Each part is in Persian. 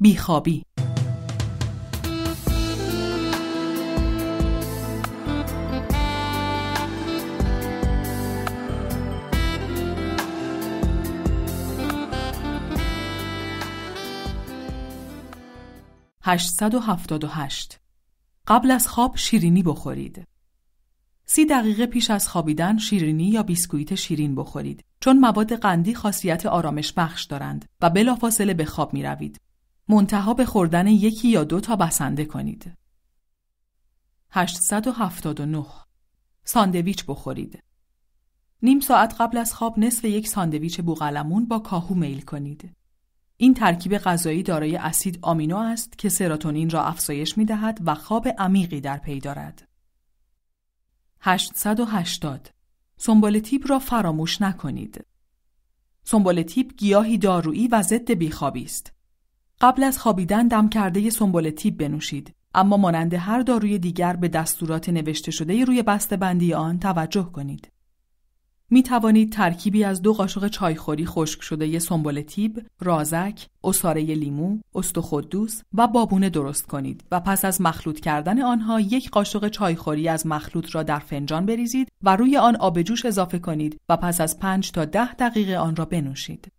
بیخوابی هشتصد قبل از خواب شیرینی بخورید. سی دقیقه پیش از خوابیدن شیرینی یا بیسکویت شیرین بخورید چون مواد قندی خاصیت آرامش بخش دارند و بلافاصله به خواب می روید. منتها به خوردن یکی یا دو تا بسنده کنید. 879 ساندویچ بخورید. نیم ساعت قبل از خواب نصف یک ساندویچ بوقلمون با کاهو میل کنید. این ترکیب غذایی دارای اسید آمینو است که سراتونین را افزایش می دهد و خواب عمیقی در پی دارد. 880 سنبال را فراموش نکنید. سنبال تیپ گیاهی دارویی و ضد بیخوابی است. قبل از خوابیدن دم کرده سنبال تیپ بنوشید اما مانند هر داروی دیگر به دستورات نوشته شده روی بسته بندی آن توجه کنید. می توانید ترکیبی از دو قاشق چایخوری خشک شده ی سنبل تیب، رازک، ی لیمو، استخودوس و بابونه درست کنید و پس از مخلوط کردن آنها یک قاشق چایخوری از مخلوط را در فنجان بریزید و روی آن آب جوش اضافه کنید و پس از 5 تا ده دقیقه آن را بنوشید.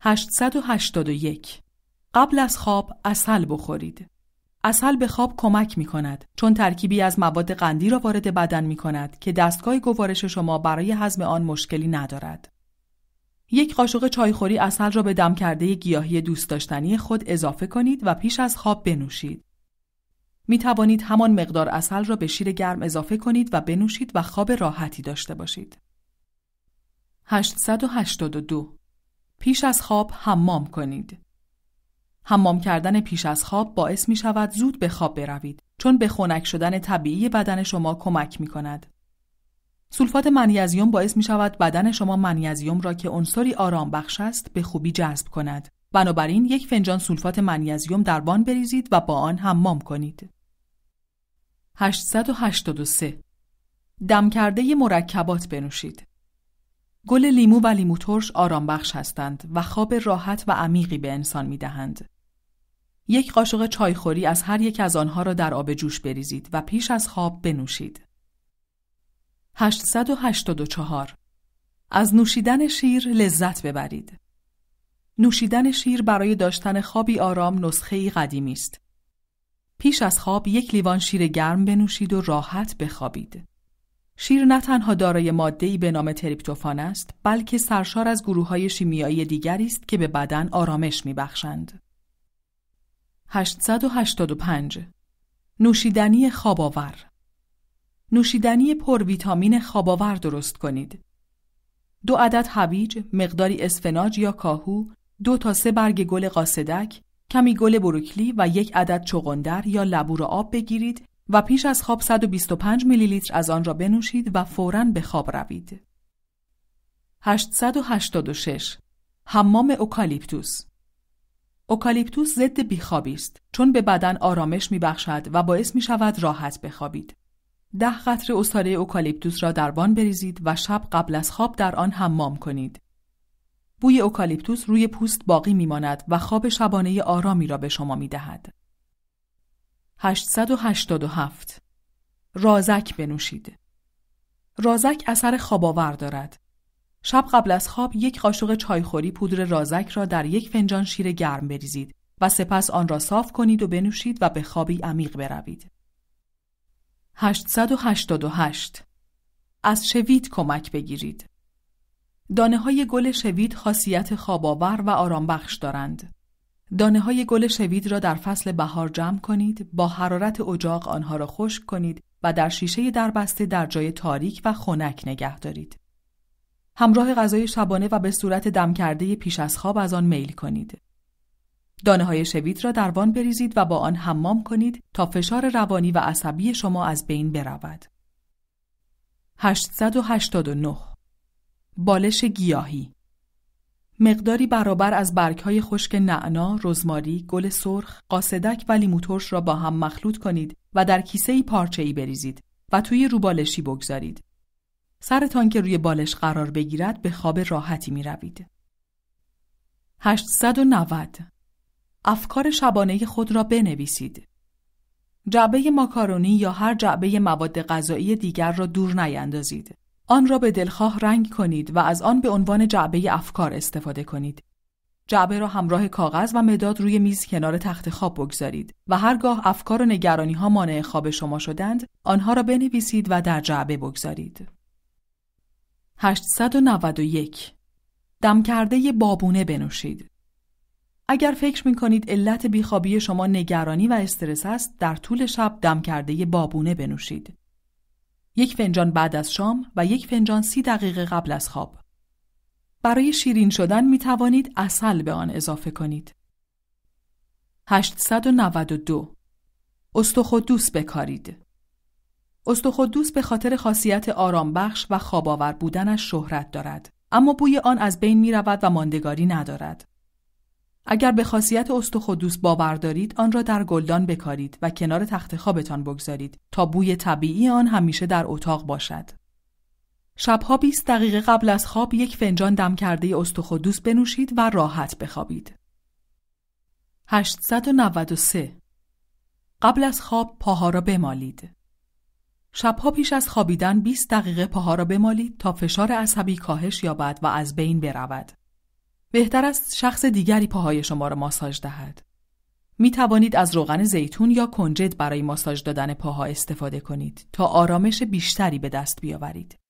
881 قبل از خواب اصل بخورید. اصل به خواب کمک می کند چون ترکیبی از مواد قندی را وارد بدن می کند که دستگاه گوارش شما برای هضم آن مشکلی ندارد. یک قاشق چایخوری اصل را به دم کرده گیاهی دوست داشتنی خود اضافه کنید و پیش از خواب بنوشید. می توانید همان مقدار اصل را به شیر گرم اضافه کنید و بنوشید و خواب راحتی داشته باشید. 882 پیش از خواب حمام کنید. حمام کردن پیش از خواب باعث می شود زود به خواب بروید چون به خنک شدن طبیعی بدن شما کمک می کند. سولفات منیزیم باعث می شود بدن شما منیزیم را که عنصری آرام بخش است به خوبی جذب کند. بنابراین یک فنجان سولفات منیزیم در وان بریزید و با آن حمام کنید. 883 دم کرده مرکبات بنوشید. گل لیمو و لیمو ترش آرام بخش هستند و خواب راحت و عمیقی به انسان می دهند. یک قاشق چایخوری از هر یک از آنها را در آب جوش بریزید و پیش از خواب بنوشید. 884 از نوشیدن شیر لذت ببرید. نوشیدن شیر برای داشتن خوابی آرام نسخه قدیمی است. پیش از خواب یک لیوان شیر گرم بنوشید و راحت بخوابید. شیر نه تنها دارای ماده‌ای به نام تریپتوفان است، بلکه سرشار از گروه های شیمیایی دیگری است که به بدن آرامش می‌بخشند. 885 نوشیدنی خواباور نوشیدنی پر ویتامین خواباور درست کنید. دو عدد هویج، مقداری اسفناج یا کاهو، دو تا سه برگ گل قاصدک، کمی گل بروکلی و یک عدد چغندر یا لبور آب بگیرید و پیش از خواب 125 میلی لیتر از آن را بنوشید و فوراً به خواب روید. 886 حمام اوکالیپتوس اوکالیپتوس ضد بیخوابی است چون به بدن آرامش میبخشد و باعث می شود راحت بخوابید. ده قطره استاره اوکالیپتوس را در وان بریزید و شب قبل از خواب در آن حمام کنید. بوی اوکالیپتوس روی پوست باقی میماند و خواب شبانه آرامی را به شما می دهد. 887 رازک بنوشید رازک اثر خواباور دارد. شب قبل از خواب یک قاشق چایخوری پودر رازک را در یک فنجان شیر گرم بریزید و سپس آن را صاف کنید و بنوشید و به خوابی عمیق بروید. 888 از شوید کمک بگیرید. دانه های گل شوید خاصیت خواباور و آرام بخش دارند. دانه های گل شوید را در فصل بهار جمع کنید، با حرارت اجاق آنها را خشک کنید و در شیشه دربسته در جای تاریک و خنک نگه دارید. همراه غذای شبانه و به صورت دم کرده پیش از خواب از آن میل کنید. دانه های شوید را در وان بریزید و با آن حمام کنید تا فشار روانی و عصبی شما از بین برود. 889 بالش گیاهی مقداری برابر از برگهای خشک نعنا، رزماری، گل سرخ، قاصدک و لیموترش را با هم مخلوط کنید و در کیسه پارچه ای بریزید و توی روبالشی بگذارید. سرتان که روی بالش قرار بگیرد به خواب راحتی می روید. 890 افکار شبانه خود را بنویسید. جعبه ماکارونی یا هر جعبه مواد غذایی دیگر را دور نیندازید. آن را به دلخواه رنگ کنید و از آن به عنوان جعبه افکار استفاده کنید. جعبه را همراه کاغذ و مداد روی میز کنار تخت خواب بگذارید و هرگاه افکار و نگرانی ها مانع خواب شما شدند آنها را بنویسید و در جعبه بگذارید. 891 دم کرده بابونه بنوشید اگر فکر می کنید علت بیخوابی شما نگرانی و استرس است در طول شب دم کرده بابونه بنوشید یک فنجان بعد از شام و یک فنجان سی دقیقه قبل از خواب برای شیرین شدن می توانید اصل به آن اضافه کنید 892 دوست بکارید استخدوس به خاطر خاصیت آرام بخش و خواباور بودنش شهرت دارد اما بوی آن از بین می رود و ماندگاری ندارد. اگر به خاصیت استخدوس باور دارید آن را در گلدان بکارید و کنار تخت خوابتان بگذارید تا بوی طبیعی آن همیشه در اتاق باشد. شبها 20 دقیقه قبل از خواب یک فنجان دم کرده استخدوس بنوشید و راحت بخوابید. 893 قبل از خواب پاها را بمالید. شبها پیش از خوابیدن 20 دقیقه پاها را بمالید تا فشار عصبی کاهش یابد و از بین برود. بهتر است شخص دیگری پاهای شما را ماساژ دهد. می توانید از روغن زیتون یا کنجد برای ماساژ دادن پاها استفاده کنید تا آرامش بیشتری به دست بیاورید.